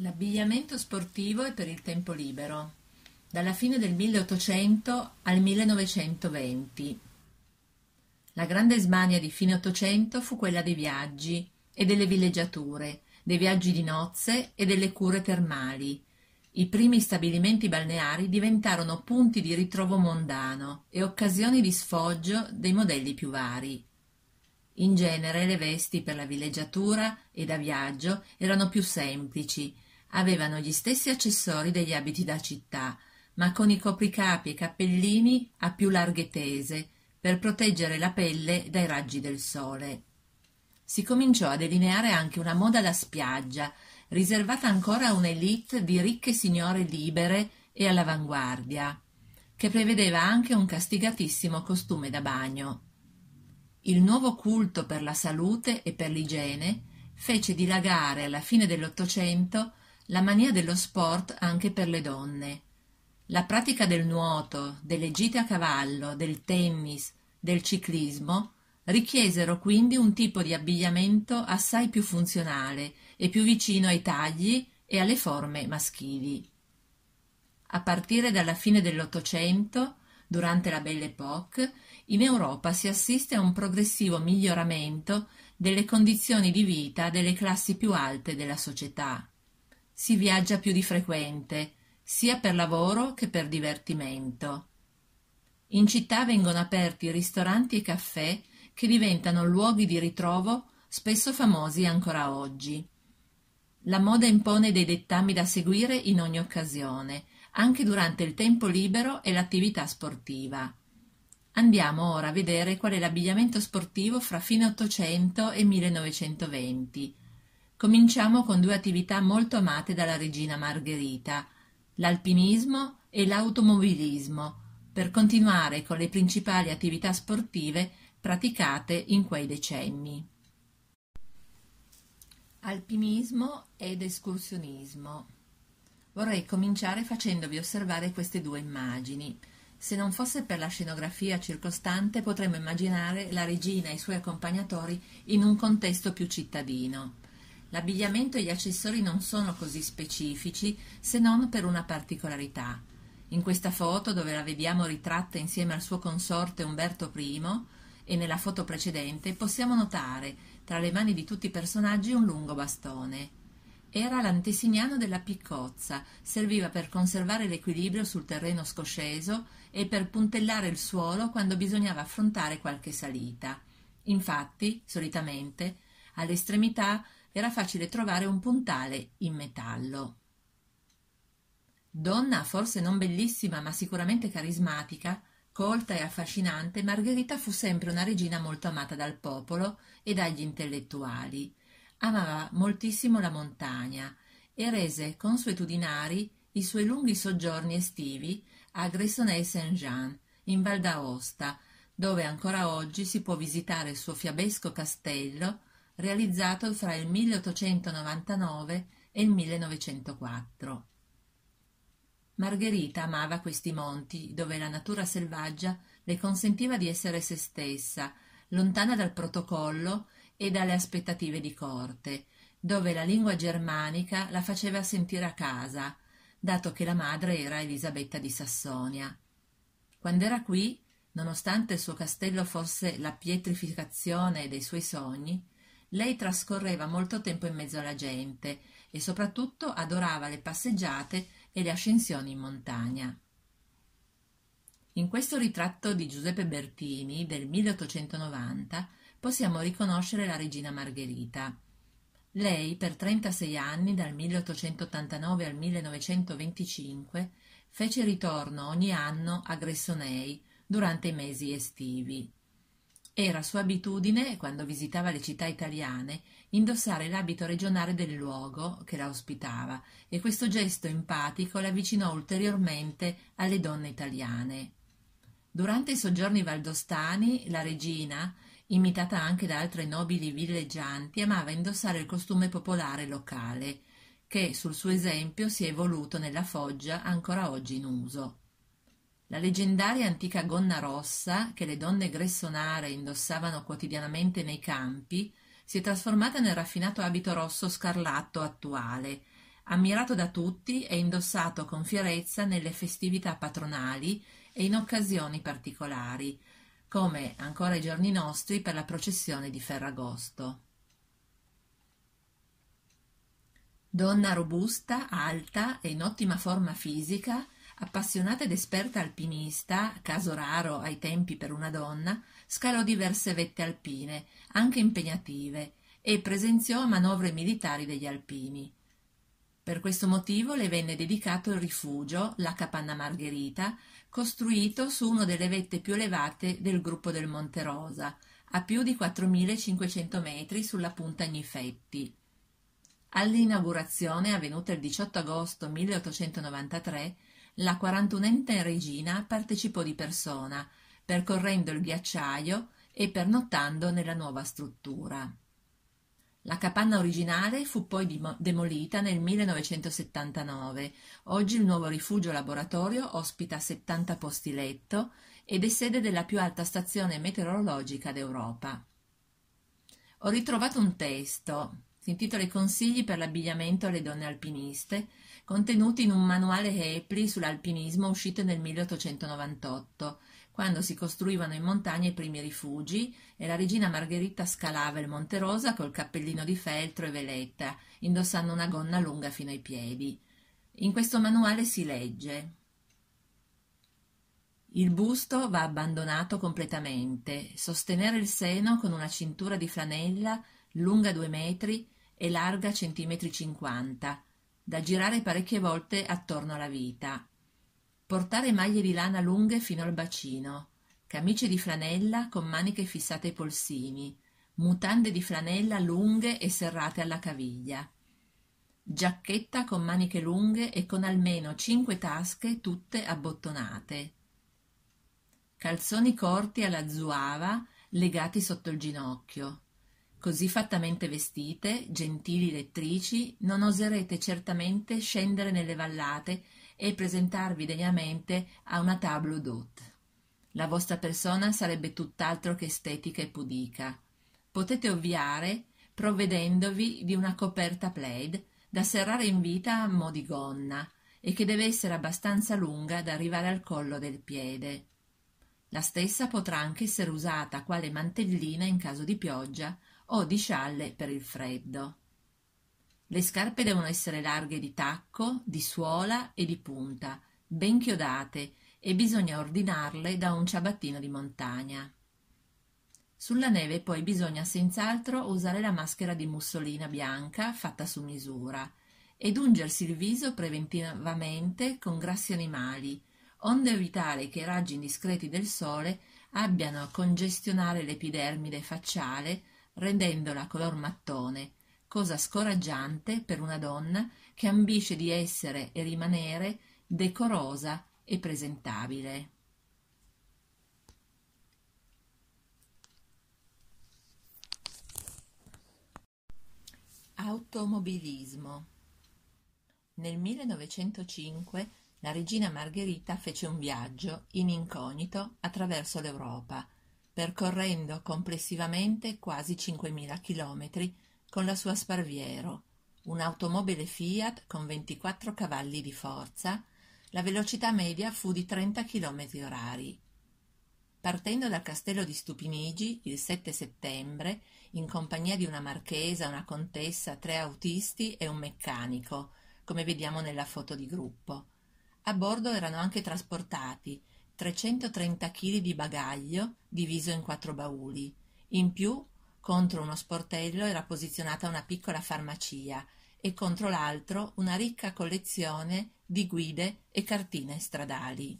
L'abbigliamento sportivo è per il tempo libero, dalla fine del 1800 al 1920. La grande smania di fine Ottocento fu quella dei viaggi e delle villeggiature, dei viaggi di nozze e delle cure termali. I primi stabilimenti balneari diventarono punti di ritrovo mondano e occasioni di sfoggio dei modelli più vari. In genere le vesti per la villeggiatura e da viaggio erano più semplici avevano gli stessi accessori degli abiti da città, ma con i copricapi e cappellini a più larghe tese, per proteggere la pelle dai raggi del sole. Si cominciò a delineare anche una moda da spiaggia, riservata ancora a un'elite di ricche signore libere e all'avanguardia, che prevedeva anche un castigatissimo costume da bagno. Il nuovo culto per la salute e per l'igiene fece dilagare alla fine dell'Ottocento la mania dello sport anche per le donne. La pratica del nuoto, delle gite a cavallo, del tennis, del ciclismo richiesero quindi un tipo di abbigliamento assai più funzionale e più vicino ai tagli e alle forme maschili. A partire dalla fine dell'Ottocento, durante la Belle Époque, in Europa si assiste a un progressivo miglioramento delle condizioni di vita delle classi più alte della società si viaggia più di frequente, sia per lavoro che per divertimento. In città vengono aperti ristoranti e caffè che diventano luoghi di ritrovo spesso famosi ancora oggi. La moda impone dei dettami da seguire in ogni occasione, anche durante il tempo libero e l'attività sportiva. Andiamo ora a vedere qual è l'abbigliamento sportivo fra fine 800 e 1920 Cominciamo con due attività molto amate dalla regina Margherita, l'alpinismo e l'automobilismo, per continuare con le principali attività sportive praticate in quei decenni. Alpinismo ed escursionismo. Vorrei cominciare facendovi osservare queste due immagini. Se non fosse per la scenografia circostante potremmo immaginare la regina e i suoi accompagnatori in un contesto più cittadino. L'abbigliamento e gli accessori non sono così specifici se non per una particolarità. In questa foto, dove la vediamo ritratta insieme al suo consorte Umberto I, e nella foto precedente, possiamo notare tra le mani di tutti i personaggi un lungo bastone. Era l'antesignano della piccozza, serviva per conservare l'equilibrio sul terreno scosceso e per puntellare il suolo quando bisognava affrontare qualche salita. Infatti, solitamente, all'estremità era facile trovare un puntale in metallo. Donna forse non bellissima, ma sicuramente carismatica, colta e affascinante, Margherita fu sempre una regina molto amata dal popolo e dagli intellettuali. Amava moltissimo la montagna e rese consuetudinari i suoi lunghi soggiorni estivi a gressonay saint jean in Val d'Aosta, dove ancora oggi si può visitare il suo fiabesco castello realizzato fra il 1899 e il 1904. Margherita amava questi monti, dove la natura selvaggia le consentiva di essere se stessa, lontana dal protocollo e dalle aspettative di corte, dove la lingua germanica la faceva sentire a casa, dato che la madre era Elisabetta di Sassonia. Quando era qui, nonostante il suo castello fosse la pietrificazione dei suoi sogni, lei trascorreva molto tempo in mezzo alla gente e soprattutto adorava le passeggiate e le ascensioni in montagna. In questo ritratto di Giuseppe Bertini del 1890 possiamo riconoscere la regina Margherita. Lei, per 36 anni, dal 1889 al 1925, fece ritorno ogni anno a Gressonei durante i mesi estivi. Era sua abitudine, quando visitava le città italiane, indossare l'abito regionale del luogo che la ospitava e questo gesto empatico la avvicinò ulteriormente alle donne italiane. Durante i soggiorni valdostani, la regina, imitata anche da altre nobili villeggianti, amava indossare il costume popolare locale, che sul suo esempio si è evoluto nella foggia ancora oggi in uso. La leggendaria antica gonna rossa, che le donne gressonare indossavano quotidianamente nei campi, si è trasformata nel raffinato abito rosso scarlatto attuale, ammirato da tutti e indossato con fierezza nelle festività patronali e in occasioni particolari, come ancora ai giorni nostri per la processione di Ferragosto. Donna robusta, alta e in ottima forma fisica, Appassionata ed esperta alpinista, caso raro ai tempi per una donna, scalò diverse vette alpine, anche impegnative, e presenziò manovre militari degli alpini. Per questo motivo le venne dedicato il rifugio, la Capanna Margherita, costruito su una delle vette più elevate del gruppo del Monte Rosa, a più di 4.500 metri sulla punta Gnifetti. All'inaugurazione, avvenuta il 18 agosto 1893, la 41 quarantunenne regina partecipò di persona, percorrendo il ghiacciaio e pernottando nella nuova struttura. La capanna originale fu poi demolita nel 1979. Oggi il nuovo rifugio laboratorio ospita 70 posti letto ed è sede della più alta stazione meteorologica d'Europa. Ho ritrovato un testo, si intitola I consigli per l'abbigliamento alle donne alpiniste, contenuti in un manuale Hepli sull'alpinismo uscito nel 1898, quando si costruivano in montagna i primi rifugi e la regina Margherita scalava il Monte Rosa col cappellino di feltro e veletta, indossando una gonna lunga fino ai piedi. In questo manuale si legge il busto va abbandonato completamente, sostenere il seno con una cintura di flanella lunga due metri e larga centimetri cinquanta, da girare parecchie volte attorno alla vita. Portare maglie di lana lunghe fino al bacino, camicie di flanella con maniche fissate ai polsini, mutande di flanella lunghe e serrate alla caviglia, giacchetta con maniche lunghe e con almeno cinque tasche tutte abbottonate, calzoni corti alla zuava legati sotto il ginocchio, così fattamente vestite, gentili lettrici, non oserete certamente scendere nelle vallate e presentarvi degnamente a una tableau d'hôte. La vostra persona sarebbe tutt'altro che estetica e pudica. Potete ovviare provvedendovi di una coperta plaid da serrare in vita a mo' di gonna e che deve essere abbastanza lunga da arrivare al collo del piede. La stessa potrà anche essere usata quale mantellina in caso di pioggia o di scialle per il freddo. Le scarpe devono essere larghe di tacco, di suola e di punta, ben chiodate e bisogna ordinarle da un ciabattino di montagna. Sulla neve poi bisogna senz'altro usare la maschera di mussolina bianca fatta su misura ed ungersi il viso preventivamente con grassi animali, onde evitare che i raggi indiscreti del sole abbiano a congestionare l'epidermide facciale rendendola color mattone, cosa scoraggiante per una donna che ambisce di essere e rimanere decorosa e presentabile. Automobilismo. Nel 1905 la regina Margherita fece un viaggio in incognito attraverso l'Europa percorrendo complessivamente quasi 5.000 chilometri con la sua Sparviero, un'automobile Fiat con 24 cavalli di forza, la velocità media fu di 30 km orari. Partendo dal castello di Stupinigi il 7 settembre, in compagnia di una marchesa, una contessa, tre autisti e un meccanico, come vediamo nella foto di gruppo. A bordo erano anche trasportati 330 kg di bagaglio diviso in quattro bauli in più contro uno sportello era posizionata una piccola farmacia e contro l'altro una ricca collezione di guide e cartine stradali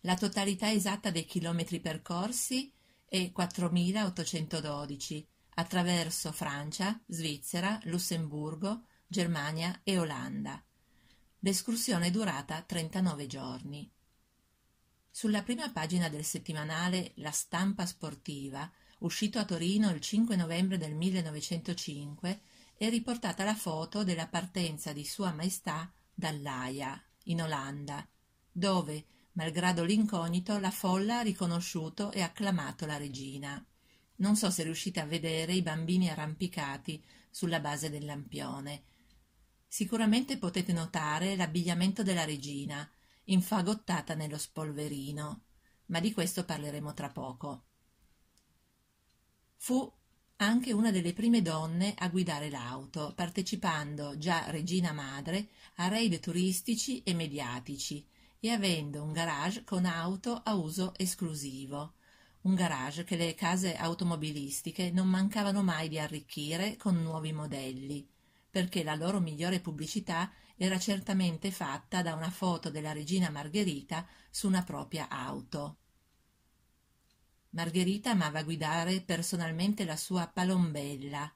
la totalità esatta dei chilometri percorsi è 4.812 attraverso Francia, Svizzera, Lussemburgo, Germania e Olanda. L'escursione è durata 39 giorni. Sulla prima pagina del settimanale La Stampa Sportiva, uscito a Torino il 5 novembre del 1905, è riportata la foto della partenza di Sua Maestà dall'Aia, in Olanda, dove, malgrado l'incognito, la folla ha riconosciuto e acclamato la regina. Non so se riuscite a vedere i bambini arrampicati sulla base del lampione. Sicuramente potete notare l'abbigliamento della regina, infagottata nello spolverino, ma di questo parleremo tra poco. Fu anche una delle prime donne a guidare l'auto, partecipando già regina madre a raid turistici e mediatici e avendo un garage con auto a uso esclusivo, un garage che le case automobilistiche non mancavano mai di arricchire con nuovi modelli, perché la loro migliore pubblicità era certamente fatta da una foto della regina Margherita su una propria auto. Margherita amava guidare personalmente la sua palombella,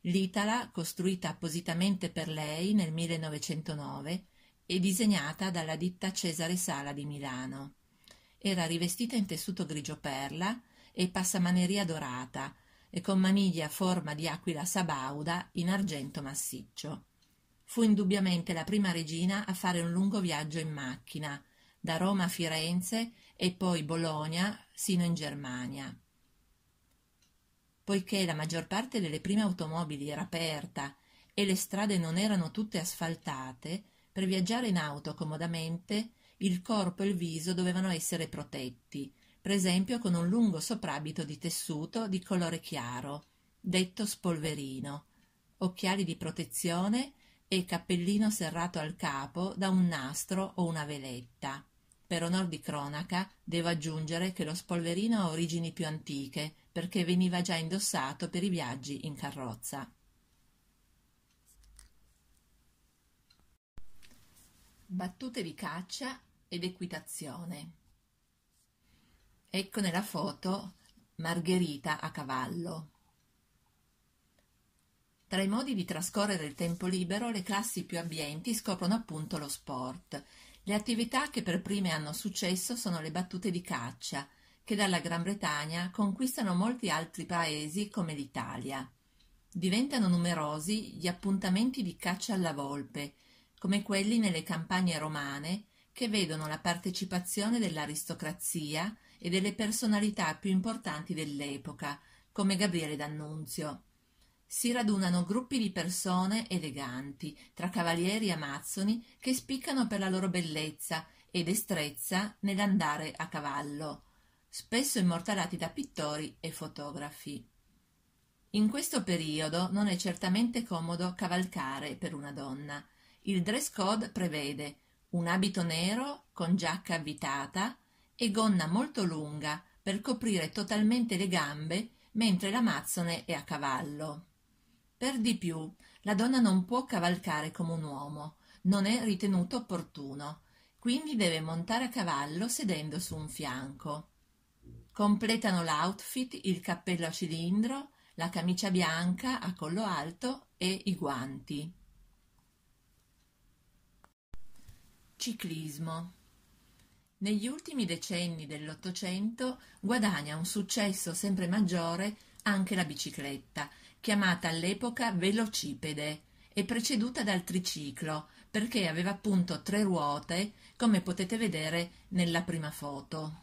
l'Itala costruita appositamente per lei nel 1909 e disegnata dalla ditta Cesare Sala di Milano. Era rivestita in tessuto grigio perla e passamaneria dorata, e con maniglia a forma di aquila sabauda in argento massiccio. Fu indubbiamente la prima regina a fare un lungo viaggio in macchina, da Roma a Firenze e poi Bologna sino in Germania. Poiché la maggior parte delle prime automobili era aperta e le strade non erano tutte asfaltate, per viaggiare in auto comodamente il corpo e il viso dovevano essere protetti per esempio con un lungo soprabito di tessuto di colore chiaro, detto spolverino, occhiali di protezione e cappellino serrato al capo da un nastro o una veletta. Per onor di cronaca, devo aggiungere che lo spolverino ha origini più antiche, perché veniva già indossato per i viaggi in carrozza. battute di caccia ed equitazione. Ecco nella foto Margherita a cavallo. Tra i modi di trascorrere il tempo libero, le classi più abbienti scoprono appunto lo sport. Le attività che per prime hanno successo sono le battute di caccia, che dalla Gran Bretagna conquistano molti altri paesi come l'Italia. Diventano numerosi gli appuntamenti di caccia alla volpe, come quelli nelle campagne romane, che vedono la partecipazione dell'aristocrazia e delle personalità più importanti dell'epoca, come Gabriele D'Annunzio. Si radunano gruppi di persone eleganti, tra cavalieri e amazzoni, che spiccano per la loro bellezza e destrezza nell'andare a cavallo, spesso immortalati da pittori e fotografi. In questo periodo non è certamente comodo cavalcare per una donna. Il dress code prevede un abito nero con giacca avvitata, e gonna molto lunga per coprire totalmente le gambe mentre l'amazzone è a cavallo. Per di più, la donna non può cavalcare come un uomo, non è ritenuto opportuno, quindi deve montare a cavallo sedendo su un fianco. Completano l'outfit il cappello a cilindro, la camicia bianca a collo alto e i guanti. Ciclismo negli ultimi decenni dell'Ottocento guadagna un successo sempre maggiore anche la bicicletta, chiamata all'epoca velocipede e preceduta dal triciclo, perché aveva appunto tre ruote, come potete vedere nella prima foto.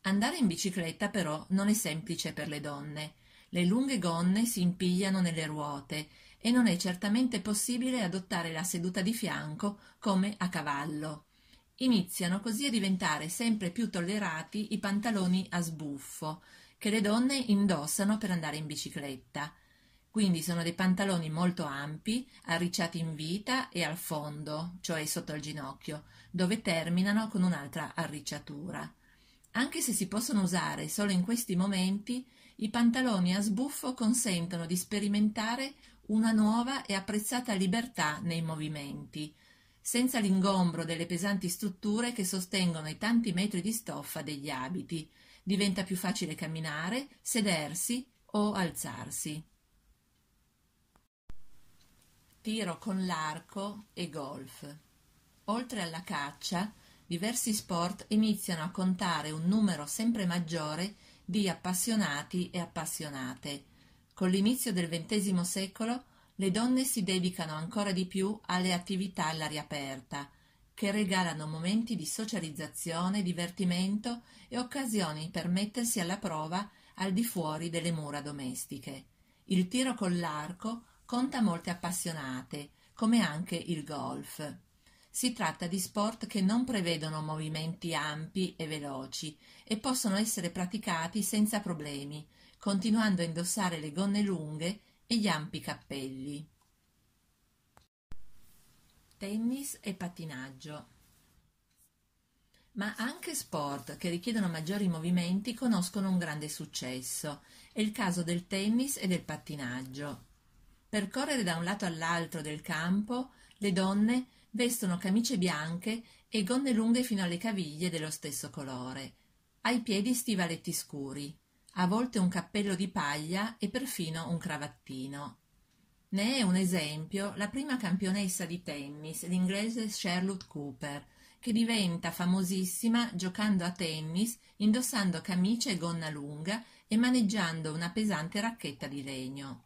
Andare in bicicletta però non è semplice per le donne. Le lunghe gonne si impigliano nelle ruote e non è certamente possibile adottare la seduta di fianco come a cavallo. Iniziano così a diventare sempre più tollerati i pantaloni a sbuffo, che le donne indossano per andare in bicicletta. Quindi sono dei pantaloni molto ampi, arricciati in vita e al fondo, cioè sotto il ginocchio, dove terminano con un'altra arricciatura. Anche se si possono usare solo in questi momenti, i pantaloni a sbuffo consentono di sperimentare una nuova e apprezzata libertà nei movimenti, senza l'ingombro delle pesanti strutture che sostengono i tanti metri di stoffa degli abiti. Diventa più facile camminare, sedersi o alzarsi. Tiro con l'arco e golf. Oltre alla caccia, diversi sport iniziano a contare un numero sempre maggiore di appassionati e appassionate. Con l'inizio del XX secolo le donne si dedicano ancora di più alle attività all'aria aperta, che regalano momenti di socializzazione, divertimento e occasioni per mettersi alla prova al di fuori delle mura domestiche. Il tiro con l'arco conta molte appassionate, come anche il golf. Si tratta di sport che non prevedono movimenti ampi e veloci e possono essere praticati senza problemi, continuando a indossare le gonne lunghe e gli ampi cappelli. Tennis e pattinaggio. Ma anche sport che richiedono maggiori movimenti conoscono un grande successo. È il caso del tennis e del pattinaggio. Per correre da un lato all'altro del campo, le donne vestono camicie bianche e gonne lunghe fino alle caviglie dello stesso colore, ai piedi stivaletti scuri a volte un cappello di paglia e perfino un cravattino. Ne è un esempio la prima campionessa di tennis, l'inglese Charlotte Cooper, che diventa famosissima giocando a tennis, indossando camicia e gonna lunga e maneggiando una pesante racchetta di legno.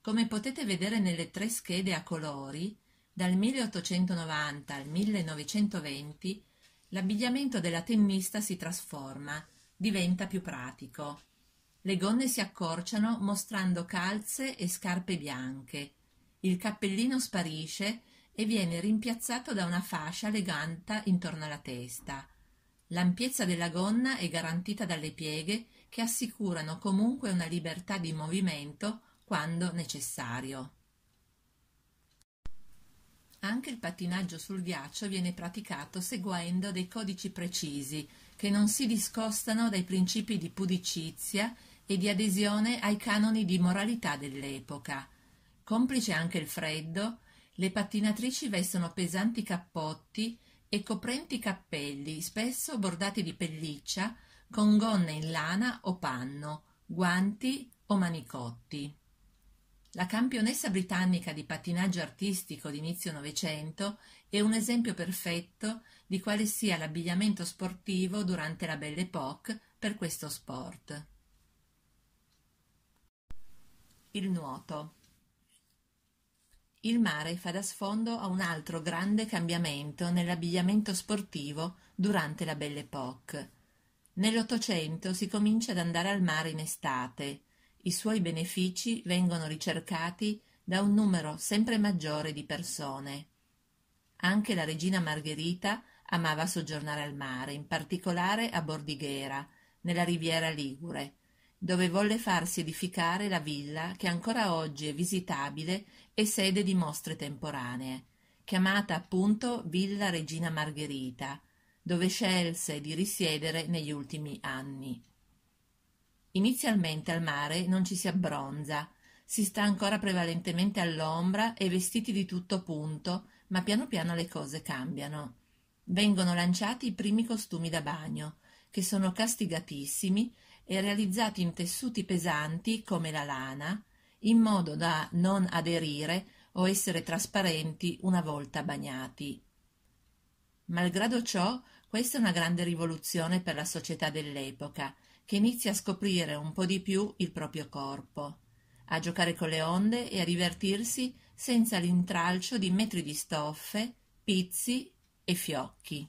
Come potete vedere nelle tre schede a colori, dal 1890 al 1920 l'abbigliamento della tennista si trasforma diventa più pratico. Le gonne si accorciano mostrando calze e scarpe bianche. Il cappellino sparisce e viene rimpiazzato da una fascia leganta intorno alla testa. L'ampiezza della gonna è garantita dalle pieghe che assicurano comunque una libertà di movimento quando necessario. Anche il pattinaggio sul ghiaccio viene praticato seguendo dei codici precisi che non si discostano dai principi di pudicizia e di adesione ai canoni di moralità dell'epoca. Complice anche il freddo, le pattinatrici vestono pesanti cappotti e coprenti cappelli, spesso bordati di pelliccia, con gonne in lana o panno, guanti o manicotti. La campionessa britannica di pattinaggio artistico d'inizio Novecento è un esempio perfetto di quale sia l'abbigliamento sportivo durante la Belle Époque per questo sport. Il nuoto. Il mare fa da sfondo a un altro grande cambiamento nell'abbigliamento sportivo durante la Belle Époque. Nell'Ottocento si comincia ad andare al mare in estate. I suoi benefici vengono ricercati da un numero sempre maggiore di persone. Anche la regina Margherita Amava soggiornare al mare, in particolare a Bordighera, nella riviera Ligure, dove volle farsi edificare la villa che ancora oggi è visitabile e sede di mostre temporanee, chiamata appunto Villa Regina Margherita, dove scelse di risiedere negli ultimi anni. Inizialmente al mare non ci si abbronza, si sta ancora prevalentemente all'ombra e vestiti di tutto punto, ma piano piano le cose cambiano. Vengono lanciati i primi costumi da bagno, che sono castigatissimi e realizzati in tessuti pesanti come la lana, in modo da non aderire o essere trasparenti una volta bagnati. Malgrado ciò, questa è una grande rivoluzione per la società dell'epoca, che inizia a scoprire un po' di più il proprio corpo, a giocare con le onde e a divertirsi senza l'intralcio di metri di stoffe, pizzi e fiocchi.